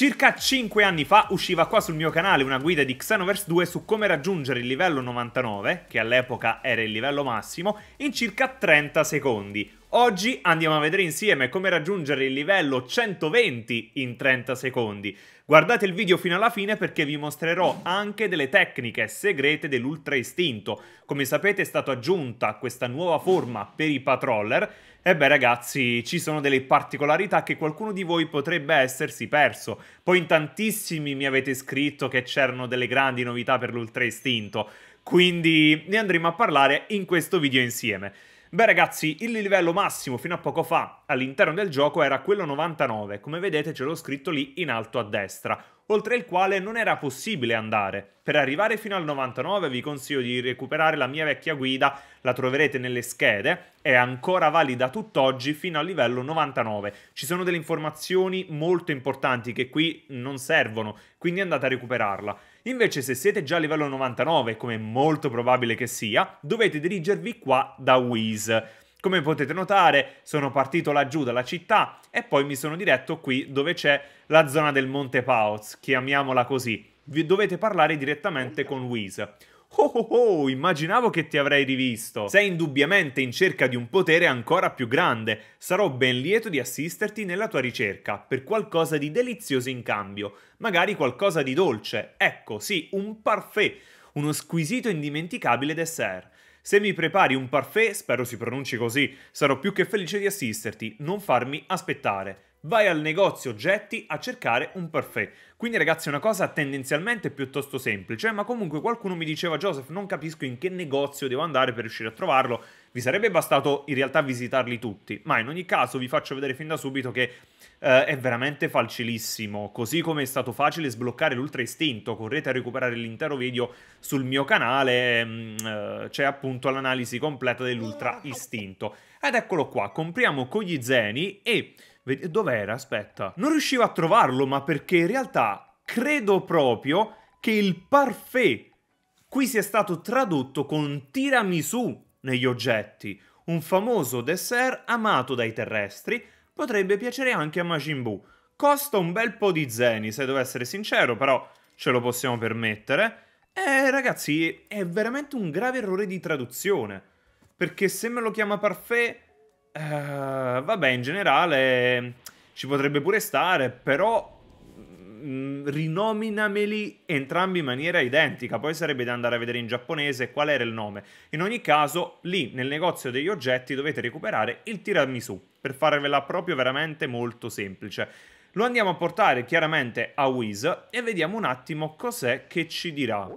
Circa 5 anni fa usciva qua sul mio canale una guida di Xenoverse 2 su come raggiungere il livello 99, che all'epoca era il livello massimo, in circa 30 secondi, Oggi andiamo a vedere insieme come raggiungere il livello 120 in 30 secondi. Guardate il video fino alla fine perché vi mostrerò anche delle tecniche segrete dell'ultra istinto. Come sapete è stata aggiunta questa nuova forma per i patroller. E beh ragazzi, ci sono delle particolarità che qualcuno di voi potrebbe essersi perso. Poi in tantissimi mi avete scritto che c'erano delle grandi novità per l'ultra istinto. Quindi ne andremo a parlare in questo video insieme. Beh ragazzi, il livello massimo fino a poco fa all'interno del gioco era quello 99, come vedete ce l'ho scritto lì in alto a destra, oltre il quale non era possibile andare. Per arrivare fino al 99 vi consiglio di recuperare la mia vecchia guida, la troverete nelle schede, è ancora valida tutt'oggi fino al livello 99. Ci sono delle informazioni molto importanti che qui non servono, quindi andate a recuperarla. Invece se siete già a livello 99, come è molto probabile che sia, dovete dirigervi qua da Wiz. Come potete notare, sono partito laggiù dalla città e poi mi sono diretto qui dove c'è la zona del Monte Paoz, chiamiamola così. Vi dovete parlare direttamente con Wiz. Oh oh oh, immaginavo che ti avrei rivisto. Sei indubbiamente in cerca di un potere ancora più grande. Sarò ben lieto di assisterti nella tua ricerca, per qualcosa di delizioso in cambio. Magari qualcosa di dolce. Ecco, sì, un parfait. Uno squisito e indimenticabile dessert. Se mi prepari un parfait, spero si pronunci così, sarò più che felice di assisterti. Non farmi aspettare vai al negozio oggetti a cercare un parfait. Quindi ragazzi è una cosa tendenzialmente piuttosto semplice, ma comunque qualcuno mi diceva Joseph non capisco in che negozio devo andare per riuscire a trovarlo, vi sarebbe bastato in realtà visitarli tutti, ma in ogni caso vi faccio vedere fin da subito che eh, è veramente facilissimo, così come è stato facile sbloccare l'ultra istinto, correte a recuperare l'intero video sul mio canale, mm, eh, c'è appunto l'analisi completa dell'ultra istinto. Ed eccolo qua, compriamo con gli zeni e Ved- dov'era? Aspetta. Non riuscivo a trovarlo, ma perché in realtà credo proprio che il parfait qui sia stato tradotto con tiramisù negli oggetti, un famoso dessert amato dai terrestri, potrebbe piacere anche a Majin Buu. Costa un bel po' di zeni, se devo essere sincero, però ce lo possiamo permettere. Eh, ragazzi, è veramente un grave errore di traduzione. Perché se me lo chiama parfait, eh, vabbè, in generale ci potrebbe pure stare, però mh, mm, rinominameli entrambi in maniera identica. Poi sarebbe da andare a vedere in giapponese qual era il nome. In ogni caso, lì nel negozio degli oggetti dovete recuperare il tiramisù per farvela proprio veramente molto semplice. Lo andiamo a portare chiaramente a Wiz e vediamo un attimo cos'è che ci dirà.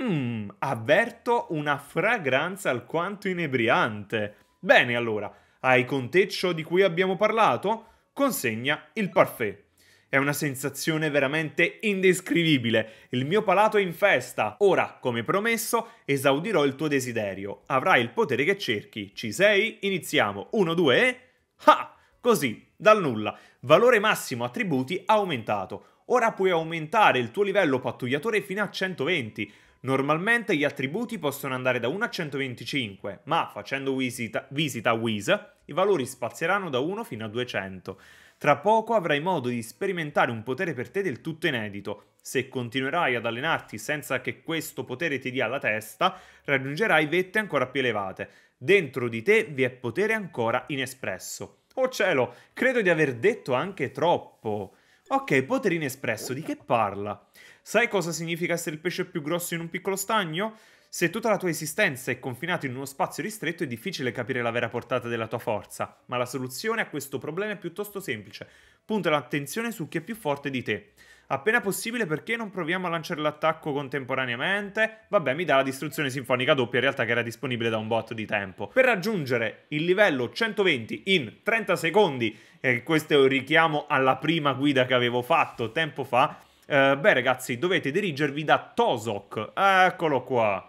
Mmm, avverto una fragranza alquanto inebriante. Bene allora, hai conteccio di cui abbiamo parlato? Consegna il parfait. È una sensazione veramente indescrivibile. Il mio palato è in festa. Ora, come promesso, esaudirò il tuo desiderio. Avrai il potere che cerchi. Ci sei? Iniziamo. 1, 2 e... Ah! Così, dal nulla. Valore massimo attributi aumentato. Ora puoi aumentare il tuo livello pattugliatore fino a 120. Normalmente gli attributi possono andare da 1 a 125, ma facendo visita, visita a Wiz i valori spazieranno da 1 fino a 200. Tra poco avrai modo di sperimentare un potere per te del tutto inedito. Se continuerai ad allenarti senza che questo potere ti dia la testa, raggiungerai vette ancora più elevate. Dentro di te vi è potere ancora inespresso. Oh cielo, credo di aver detto anche troppo. Ok, potere inespresso, di che parla? Sai cosa significa essere il pesce più grosso in un piccolo stagno? Se tutta la tua esistenza è confinata in uno spazio ristretto è difficile capire la vera portata della tua forza, ma la soluzione a questo problema è piuttosto semplice. Punta l'attenzione su chi è più forte di te. Appena possibile perché non proviamo a lanciare l'attacco contemporaneamente? Vabbè, mi dà la distruzione sinfonica doppia in realtà che era disponibile da un botto di tempo. Per raggiungere il livello 120 in 30 secondi, e questo è un richiamo alla prima guida che avevo fatto tempo fa, eh, beh ragazzi, dovete dirigervi da Tosok. Eccolo qua.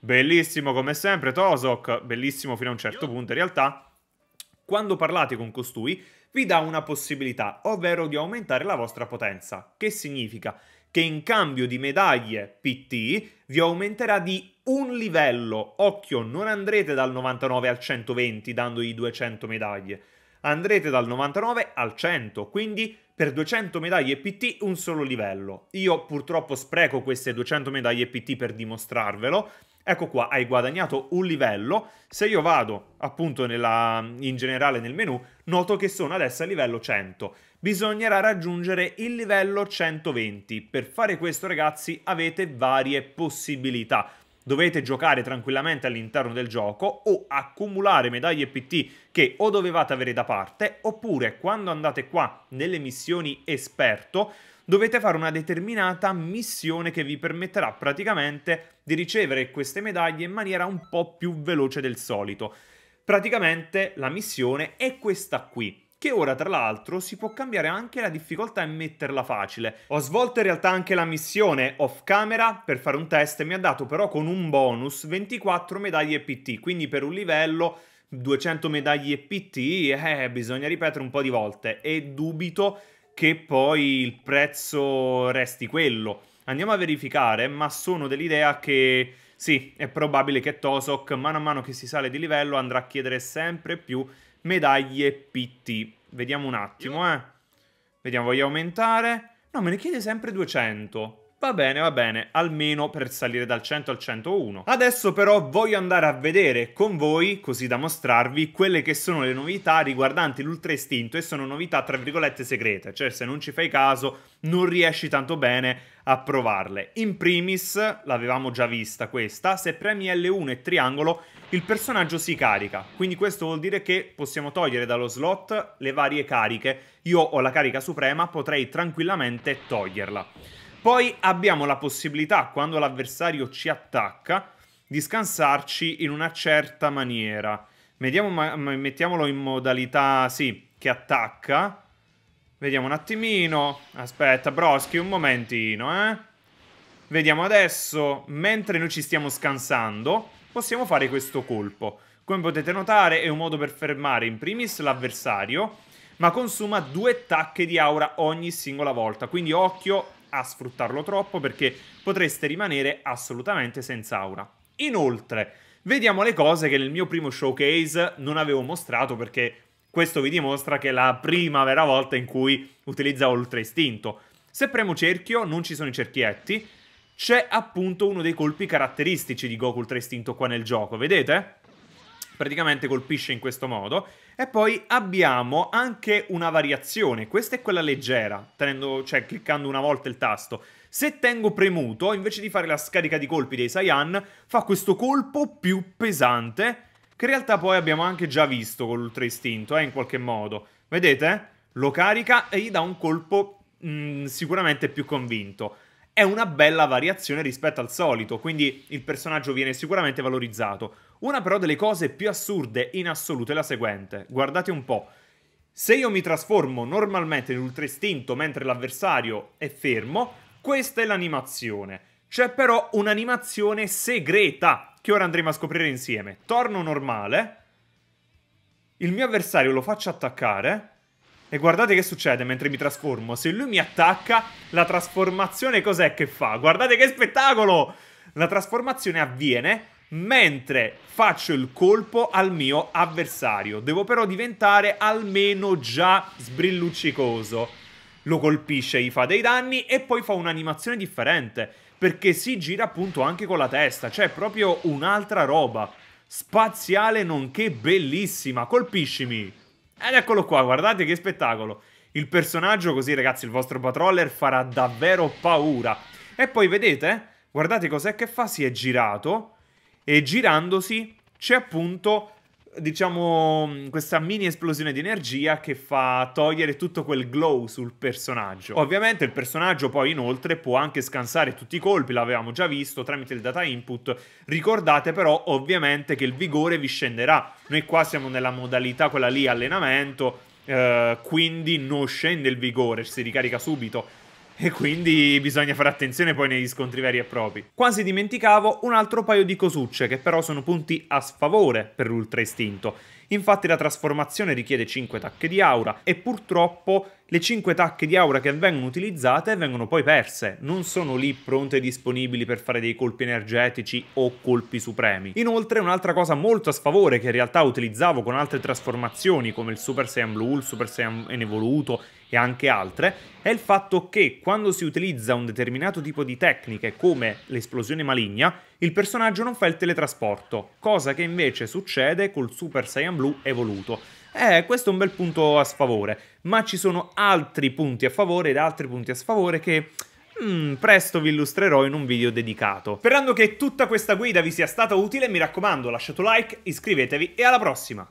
Bellissimo come sempre Tosok, bellissimo fino a un certo punto in realtà. Quando parlate con costui vi dà una possibilità, ovvero di aumentare la vostra potenza. Che significa? Che in cambio di medaglie PT vi aumenterà di un livello. Occhio, non andrete dal 99 al 120 dandogli 200 medaglie. Andrete dal 99 al 100, quindi per 200 medaglie PT un solo livello. Io purtroppo spreco queste 200 medaglie PT per dimostrarvelo. Ecco qua, hai guadagnato un livello. Se io vado appunto nella, in generale nel menu, noto che sono adesso a livello 100. Bisognerà raggiungere il livello 120. Per fare questo ragazzi avete varie possibilità dovete giocare tranquillamente all'interno del gioco o accumulare medaglie PT che o dovevate avere da parte oppure quando andate qua nelle missioni esperto dovete fare una determinata missione che vi permetterà praticamente di ricevere queste medaglie in maniera un po' più veloce del solito. Praticamente la missione è questa qui che ora tra l'altro si può cambiare anche la difficoltà e metterla facile. Ho svolto in realtà anche la missione off camera per fare un test e mi ha dato però con un bonus 24 medaglie PT, quindi per un livello 200 medaglie PT eh, bisogna ripetere un po' di volte e dubito che poi il prezzo resti quello. Andiamo a verificare, ma sono dell'idea che sì, è probabile che Tosok mano a mano che si sale di livello andrà a chiedere sempre più medaglie PT. Vediamo un attimo, eh. Vediamo, voglio aumentare? No, me ne chiede sempre 200. Va bene, va bene, almeno per salire dal 100 al 101. Adesso però voglio andare a vedere con voi, così da mostrarvi, quelle che sono le novità riguardanti l'ultra istinto e sono novità tra virgolette segrete, cioè se non ci fai caso non riesci tanto bene a provarle. In primis, l'avevamo già vista questa, se premi L1 e triangolo il personaggio si carica, quindi questo vuol dire che possiamo togliere dallo slot le varie cariche. Io ho la carica suprema, potrei tranquillamente toglierla. Poi abbiamo la possibilità, quando l'avversario ci attacca, di scansarci in una certa maniera. Vediamo, ma, mettiamolo in modalità, sì, che attacca. Vediamo un attimino. Aspetta, Broschi, un momentino, eh. Vediamo adesso, mentre noi ci stiamo scansando, possiamo fare questo colpo. Come potete notare è un modo per fermare in primis l'avversario, ma consuma due tacche di aura ogni singola volta, quindi occhio a sfruttarlo troppo perché potreste rimanere assolutamente senza aura. Inoltre, vediamo le cose che nel mio primo showcase non avevo mostrato perché questo vi dimostra che è la prima vera volta in cui utilizza Ultra Istinto. Se premo cerchio non ci sono i cerchietti, c'è appunto uno dei colpi caratteristici di Goku Ultra Istinto qua nel gioco, vedete? praticamente colpisce in questo modo. E poi abbiamo anche una variazione, questa è quella leggera, tenendo, cioè cliccando una volta il tasto. Se tengo premuto, invece di fare la scarica di colpi dei Saiyan, fa questo colpo più pesante, che in realtà poi abbiamo anche già visto con l'Ultra Istinto, eh, in qualche modo. Vedete? Lo carica e gli dà un colpo mh, mm, sicuramente più convinto è una bella variazione rispetto al solito, quindi il personaggio viene sicuramente valorizzato. Una però delle cose più assurde in assoluto è la seguente, guardate un po'. Se io mi trasformo normalmente in ultra istinto mentre l'avversario è fermo, questa è l'animazione. C'è però un'animazione segreta che ora andremo a scoprire insieme. Torno normale, il mio avversario lo faccio attaccare e guardate che succede mentre mi trasformo. Se lui mi attacca, la trasformazione cos'è che fa? Guardate che spettacolo! La trasformazione avviene mentre faccio il colpo al mio avversario. Devo però diventare almeno già sbrilluccicoso. Lo colpisce, gli fa dei danni e poi fa un'animazione differente, perché si gira appunto anche con la testa, cioè proprio un'altra roba. Spaziale nonché bellissima. Colpiscimi! Ed eccolo qua, guardate che spettacolo. Il personaggio, così ragazzi, il vostro patroller farà davvero paura. E poi vedete, guardate cos'è che fa, si è girato e girandosi c'è appunto diciamo, questa mini esplosione di energia che fa togliere tutto quel glow sul personaggio. Ovviamente il personaggio poi inoltre può anche scansare tutti i colpi, l'avevamo già visto tramite il data input. Ricordate però ovviamente che il vigore vi scenderà. Noi qua siamo nella modalità quella lì allenamento, eh, quindi non scende il vigore, si ricarica subito e quindi bisogna fare attenzione poi negli scontri veri e propri. Quasi dimenticavo un altro paio di cosucce che però sono punti a sfavore per l'ultra istinto. Infatti la trasformazione richiede 5 tacche di aura e purtroppo le 5 tacche di aura che vengono utilizzate vengono poi perse, non sono lì pronte e disponibili per fare dei colpi energetici o colpi supremi. Inoltre un'altra cosa molto a sfavore che in realtà utilizzavo con altre trasformazioni come il Super Saiyan Blue, il Super Saiyan Evoluto e anche altre, è il fatto che quando si utilizza un determinato tipo di tecniche come l'esplosione maligna, il personaggio non fa il teletrasporto, cosa che invece succede col Super Saiyan Blue evoluto. Eh, questo è un bel punto a sfavore, ma ci sono altri punti a favore ed altri punti a sfavore che Mm, presto vi illustrerò in un video dedicato. Sperando che tutta questa guida vi sia stata utile, mi raccomando lasciate un like, iscrivetevi e alla prossima!